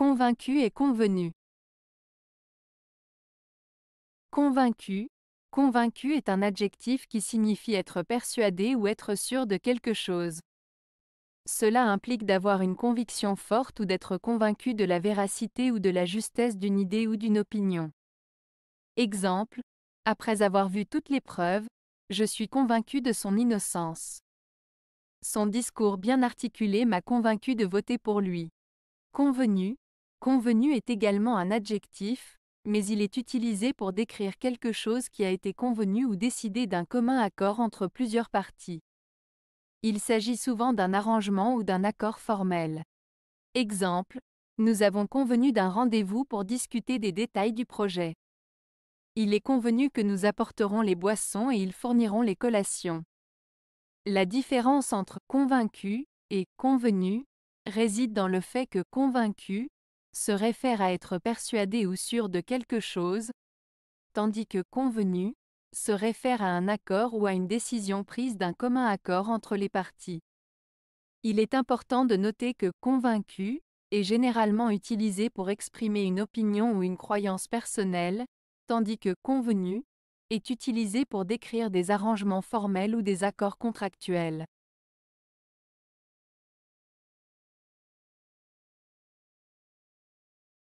Convaincu et convenu. Convaincu. Convaincu est un adjectif qui signifie être persuadé ou être sûr de quelque chose. Cela implique d'avoir une conviction forte ou d'être convaincu de la véracité ou de la justesse d'une idée ou d'une opinion. Exemple, après avoir vu toutes les preuves, je suis convaincu de son innocence. Son discours bien articulé m'a convaincu de voter pour lui. Convenu, Convenu est également un adjectif, mais il est utilisé pour décrire quelque chose qui a été convenu ou décidé d'un commun accord entre plusieurs parties. Il s'agit souvent d'un arrangement ou d'un accord formel. Exemple, nous avons convenu d'un rendez-vous pour discuter des détails du projet. Il est convenu que nous apporterons les boissons et ils fourniront les collations. La différence entre convaincu et convenu réside dans le fait que convaincu se réfère à être persuadé ou sûr de quelque chose, tandis que convenu se réfère à un accord ou à une décision prise d'un commun accord entre les parties. Il est important de noter que convaincu est généralement utilisé pour exprimer une opinion ou une croyance personnelle, tandis que convenu est utilisé pour décrire des arrangements formels ou des accords contractuels.